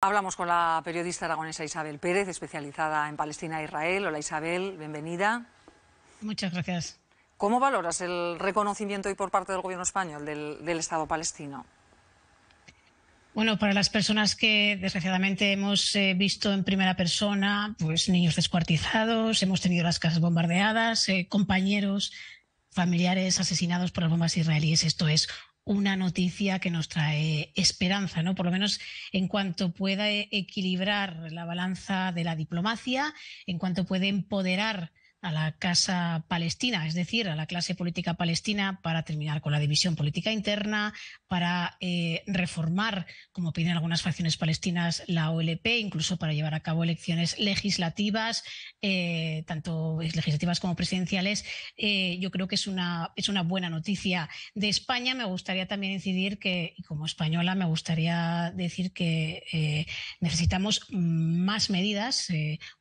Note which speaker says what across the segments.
Speaker 1: Hablamos con la periodista aragonesa Isabel Pérez, especializada en Palestina e Israel. Hola Isabel, bienvenida.
Speaker 2: Muchas gracias.
Speaker 1: ¿Cómo valoras el reconocimiento hoy por parte del gobierno español del, Estado palestino?
Speaker 2: Bueno, para las personas que desgraciadamente hemos eh, visto en primera persona, pues niños descuartizados, hemos tenido las casas bombardeadas, eh, compañeros familiares asesinados por las bombas israelíes. Esto es una noticia que nos trae esperanza, ¿no? Por lo menos en cuanto pueda equilibrar la balanza de la diplomacia, en cuanto puede empoderar a la Casa Palestina, es decir, a la clase política palestina, para terminar con la división política interna, para eh, reformar, como piden algunas facciones palestinas, la OLP, incluso para llevar a cabo elecciones legislativas, eh, tanto legislativas como presidenciales. Eh, yo creo que es una, es una buena noticia. De España me gustaría también incidir que, como española, me gustaría decir que necesitamos más medidas.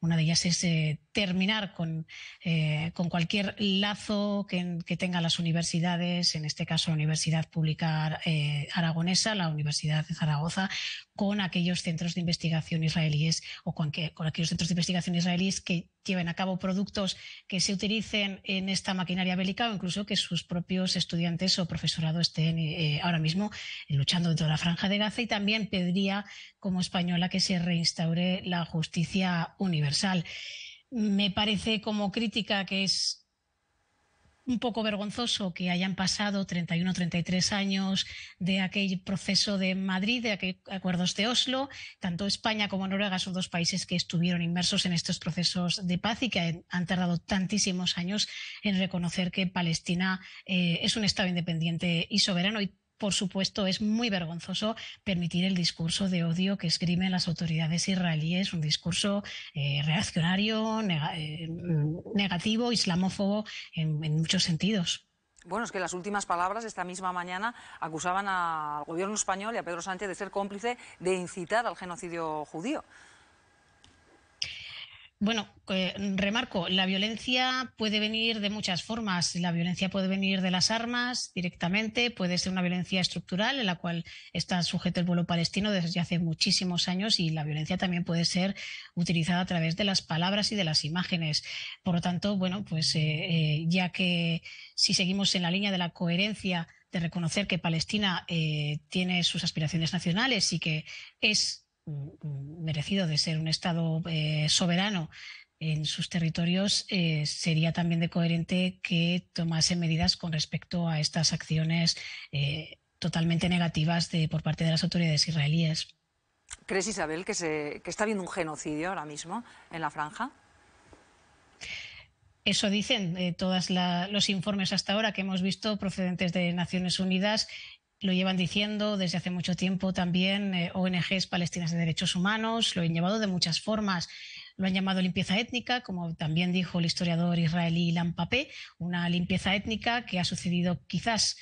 Speaker 2: una de ellas es terminar con eh, con cualquier lazo que, tengan las universidades, en este caso la Universidad Pública eh, Aragonesa, la Universidad de Zaragoza, con aquellos centros de investigación israelíes o con, aquellos centros de investigación israelíes que lleven a cabo productos que se utilicen en esta maquinaria bélica o incluso que sus propios estudiantes o profesorado estén eh, ahora mismo luchando dentro de la franja de Gaza y también pediría como española que se reinstaure la justicia universal. Me parece como crítica que es un poco vergonzoso que hayan pasado 31, 33 años de aquel proceso de Madrid, de aquel acuerdos de Oslo. Tanto España como Noruega son dos países que estuvieron inmersos en estos procesos de paz y que han tardado tantísimos años en reconocer que Palestina eh, es un Estado independiente y soberano por supuesto, es muy vergonzoso permitir el discurso de odio que escriben las autoridades israelíes, un discurso eh, reaccionario, eh, negativo, islamófobo en, en muchos sentidos.
Speaker 1: Bueno, es que las últimas palabras esta misma mañana acusaban al gobierno español y a Pedro Sánchez de ser cómplice de incitar al genocidio judío.
Speaker 2: Bueno, eh, remarco, la violencia puede venir de muchas formas. La violencia puede venir de las armas directamente, puede ser una violencia estructural en la cual está sujeto el pueblo palestino desde hace muchísimos años y la violencia también puede ser utilizada a través de las palabras y de las imágenes. Por lo tanto, bueno, pues eh, eh, ya que si seguimos en la línea de la coherencia de reconocer que Palestina tiene sus aspiraciones nacionales y que es mm, merecido de ser un Estado eh, soberano en sus territorios, eh, sería también de coherente que tomase medidas con respecto a estas acciones eh, totalmente negativas de, por parte de las autoridades israelíes.
Speaker 1: ¿Crees, Isabel, que, se, está habiendo un genocidio ahora mismo en la franja?
Speaker 2: Eso dicen todos los informes hasta ahora que hemos visto procedentes de Naciones Unidas lo llevan diciendo desde hace mucho tiempo también eh, ONGs palestinas de derechos humanos, lo han llevado de muchas formas. Lo han llamado limpieza étnica, como también dijo el historiador israelí Ilan una limpieza étnica que ha sucedido quizás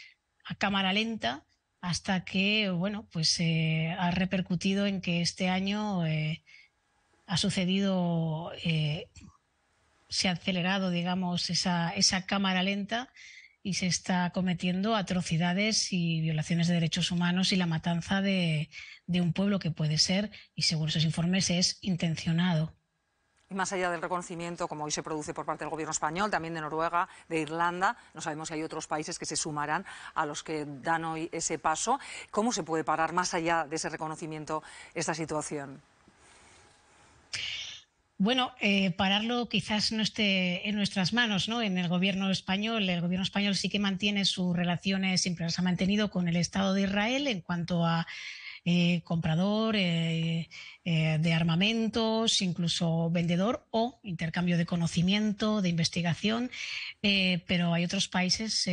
Speaker 2: a cámara lenta hasta que bueno, pues, eh, ha repercutido en que este año eh, ha sucedido, se ha acelerado digamos, esa, esa cámara lenta y se está cometiendo atrocidades y violaciones de derechos humanos y la matanza de, un pueblo que puede ser, y según esos informes, es intencionado.
Speaker 1: más allá del reconocimiento, como hoy se produce por parte del gobierno español, también de Noruega, de Irlanda, no sabemos si hay otros países que se sumarán a los que dan hoy ese paso. ¿Cómo se puede parar más allá de ese reconocimiento esta situación?
Speaker 2: Bueno, eh, pararlo quizás no esté en nuestras manos, ¿no? En el gobierno español, el gobierno español sí que mantiene sus relaciones, siempre las ha mantenido con el Estado de Israel en cuanto a eh, comprador eh, de armamentos, incluso vendedor o intercambio de conocimiento, de investigación, pero hay otros países,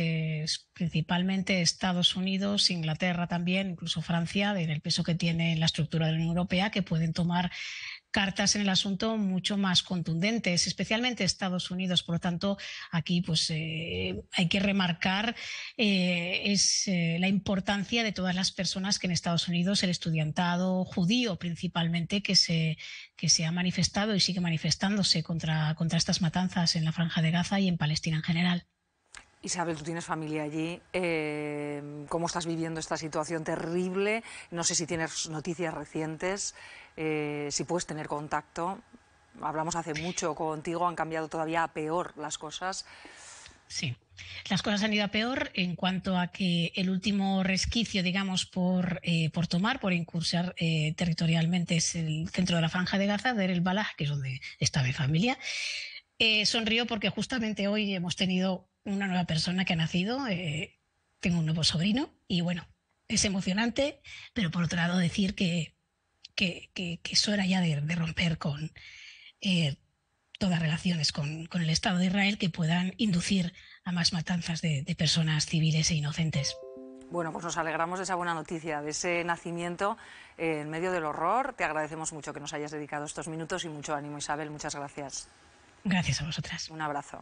Speaker 2: principalmente Estados Unidos, Inglaterra también, incluso Francia, en el peso que tiene en la estructura de la Unión Europea, que pueden tomar cartas en el asunto mucho más contundentes, especialmente Estados Unidos. Por lo tanto, aquí pues, eh, hay que remarcar eh, es, eh, la importancia de todas las personas que en Estados Unidos, el estudiantado judío principalmente, que se, que se ha manifestado y sigue manifestándose contra, contra estas matanzas en la Franja de Gaza y en Palestina en general.
Speaker 1: Isabel, tú tienes familia allí. Eh, ¿Cómo estás viviendo esta situación terrible? No sé si tienes noticias recientes, eh, si puedes tener contacto. Hablamos hace mucho contigo, han cambiado todavía a peor las cosas.
Speaker 2: Sí, las cosas han ido a peor en cuanto a que el último resquicio, digamos, por, eh, por tomar, por incursar territorialmente, es el centro de la Franja de Gaza, de El Balaj, que es donde está mi familia. Eh, sonrío porque justamente hoy hemos tenido una nueva persona que ha nacido, eh, tengo un nuevo sobrino y bueno, es emocionante, pero por otro lado decir que, que, que, hora ya de, romper con eh, todas relaciones con, el Estado de Israel que puedan inducir a más matanzas de personas civiles e inocentes.
Speaker 1: Bueno, pues nos alegramos de esa buena noticia, de ese nacimiento en medio del horror. Te agradecemos mucho que nos hayas dedicado estos minutos y mucho ánimo, Isabel. Muchas gracias. Gracias a vosotras. Un abrazo.